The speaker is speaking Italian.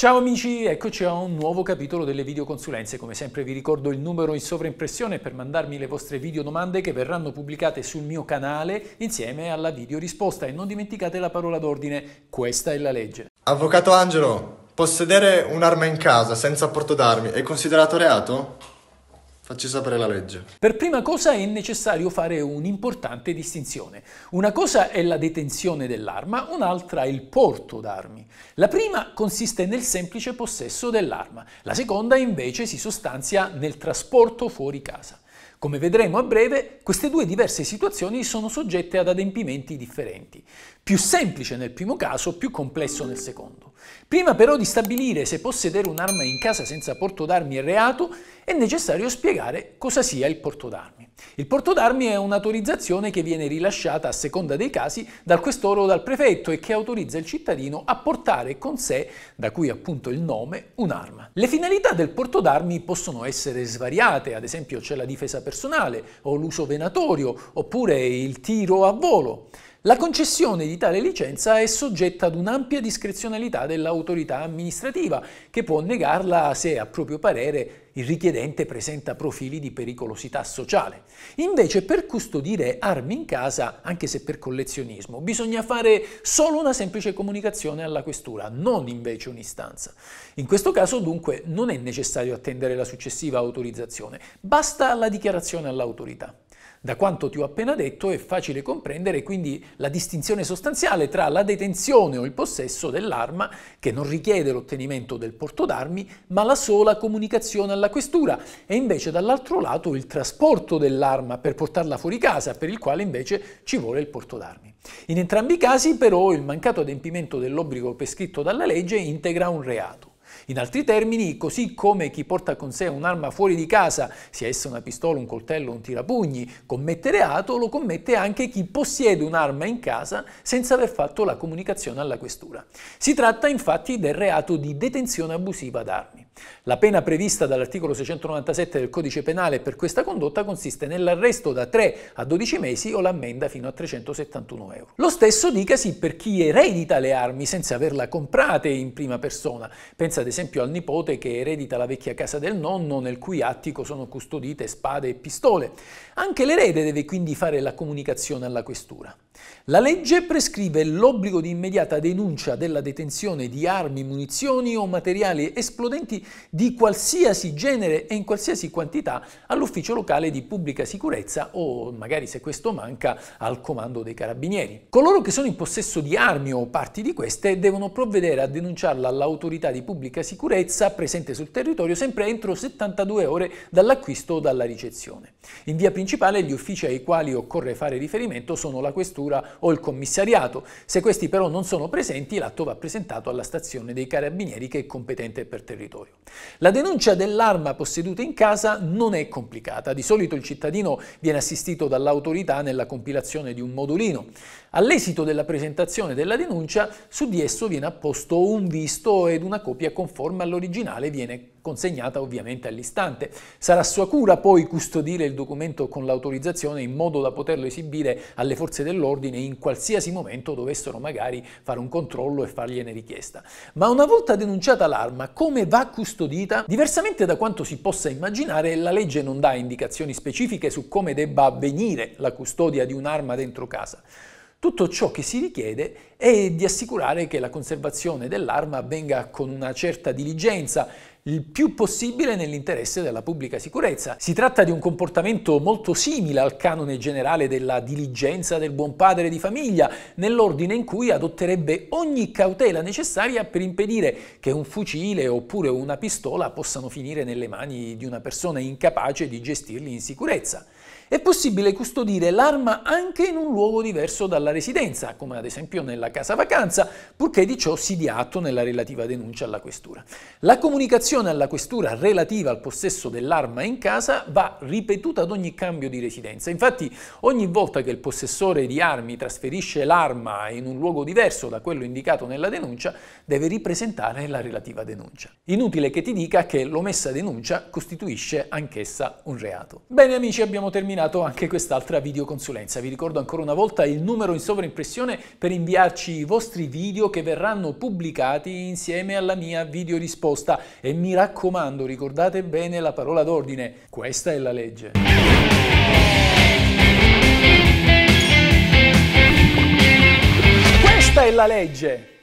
Ciao amici, eccoci a un nuovo capitolo delle videoconsulenze. Come sempre vi ricordo il numero in sovraimpressione per mandarmi le vostre videodomande che verranno pubblicate sul mio canale insieme alla video risposta. e non dimenticate la parola d'ordine, questa è la legge. Avvocato Angelo, possedere un'arma in casa senza porto d'armi è considerato reato? Facci sapere la legge. Per prima cosa è necessario fare un'importante distinzione. Una cosa è la detenzione dell'arma, un'altra è il porto d'armi. La prima consiste nel semplice possesso dell'arma, la seconda invece si sostanzia nel trasporto fuori casa. Come vedremo a breve, queste due diverse situazioni sono soggette ad adempimenti differenti. Più semplice nel primo caso, più complesso nel secondo. Prima però di stabilire se possedere un'arma in casa senza porto d'armi è reato, è necessario spiegare cosa sia il porto d'armi. Il porto d'armi è un'autorizzazione che viene rilasciata a seconda dei casi dal questore o dal prefetto e che autorizza il cittadino a portare con sé, da cui appunto il nome, un'arma. Le finalità del porto d'armi possono essere svariate, ad esempio c'è la difesa personale o l'uso venatorio oppure il tiro a volo. La concessione di tale licenza è soggetta ad un'ampia discrezionalità dell'autorità amministrativa, che può negarla se, a proprio parere, il richiedente presenta profili di pericolosità sociale. Invece per custodire armi in casa, anche se per collezionismo, bisogna fare solo una semplice comunicazione alla questura, non invece un'istanza. In questo caso dunque non è necessario attendere la successiva autorizzazione, basta la dichiarazione all'autorità. Da quanto ti ho appena detto è facile comprendere quindi la distinzione sostanziale tra la detenzione o il possesso dell'arma, che non richiede l'ottenimento del porto d'armi, ma la sola comunicazione alla questura, e invece dall'altro lato il trasporto dell'arma per portarla fuori casa, per il quale invece ci vuole il porto d'armi. In entrambi i casi però il mancato adempimento dell'obbligo prescritto dalla legge integra un reato. In altri termini, così come chi porta con sé un'arma fuori di casa, sia essa una pistola, un coltello, o un tirapugni, commette reato, lo commette anche chi possiede un'arma in casa senza aver fatto la comunicazione alla questura. Si tratta infatti del reato di detenzione abusiva d'armi. La pena prevista dall'articolo 697 del codice penale per questa condotta consiste nell'arresto da 3 a 12 mesi o l'ammenda fino a 371 euro. Lo stesso dicasi per chi eredita le armi senza averla comprate in prima persona. Pensa ad esempio al nipote che eredita la vecchia casa del nonno nel cui attico sono custodite spade e pistole. Anche l'erede deve quindi fare la comunicazione alla questura. La legge prescrive l'obbligo di immediata denuncia della detenzione di armi, munizioni o materiali esplodenti di qualsiasi genere e in qualsiasi quantità all'ufficio locale di pubblica sicurezza o magari se questo manca al comando dei carabinieri. Coloro che sono in possesso di armi o parti di queste devono provvedere a denunciarla all'autorità di pubblica sicurezza presente sul territorio sempre entro 72 ore dall'acquisto o dalla ricezione. In via principale gli uffici ai quali occorre fare riferimento sono la questura o il commissariato. Se questi però non sono presenti l'atto va presentato alla stazione dei carabinieri che è competente per territorio. La denuncia dell'arma posseduta in casa non è complicata, di solito il cittadino viene assistito dall'autorità nella compilazione di un modulino. All'esito della presentazione della denuncia, su di esso viene apposto un visto ed una copia conforme all'originale viene consegnata ovviamente all'istante. Sarà sua cura poi custodire il documento con l'autorizzazione in modo da poterlo esibire alle forze dell'ordine in qualsiasi momento dovessero magari fare un controllo e fargliene richiesta. Ma una volta denunciata l'arma, come va custodita? Diversamente da quanto si possa immaginare, la legge non dà indicazioni specifiche su come debba avvenire la custodia di un'arma dentro casa. Tutto ciò che si richiede è di assicurare che la conservazione dell'arma avvenga con una certa diligenza, il più possibile nell'interesse della pubblica sicurezza. Si tratta di un comportamento molto simile al canone generale della diligenza del buon padre di famiglia, nell'ordine in cui adotterebbe ogni cautela necessaria per impedire che un fucile oppure una pistola possano finire nelle mani di una persona incapace di gestirli in sicurezza. È possibile custodire l'arma anche in un luogo diverso dalla residenza, come ad esempio nella casa vacanza, purché di ciò si dia atto nella relativa denuncia alla questura. La comunicazione alla questura relativa al possesso dell'arma in casa va ripetuta ad ogni cambio di residenza. Infatti, ogni volta che il possessore di armi trasferisce l'arma in un luogo diverso da quello indicato nella denuncia, deve ripresentare la relativa denuncia. Inutile che ti dica che l'omessa denuncia costituisce anch'essa un reato. Bene amici, abbiamo terminato terminato anche quest'altra videoconsulenza. Vi ricordo ancora una volta il numero in sovraimpressione per inviarci i vostri video che verranno pubblicati insieme alla mia videorisposta. E mi raccomando, ricordate bene la parola d'ordine. Questa è la legge. Questa è la legge!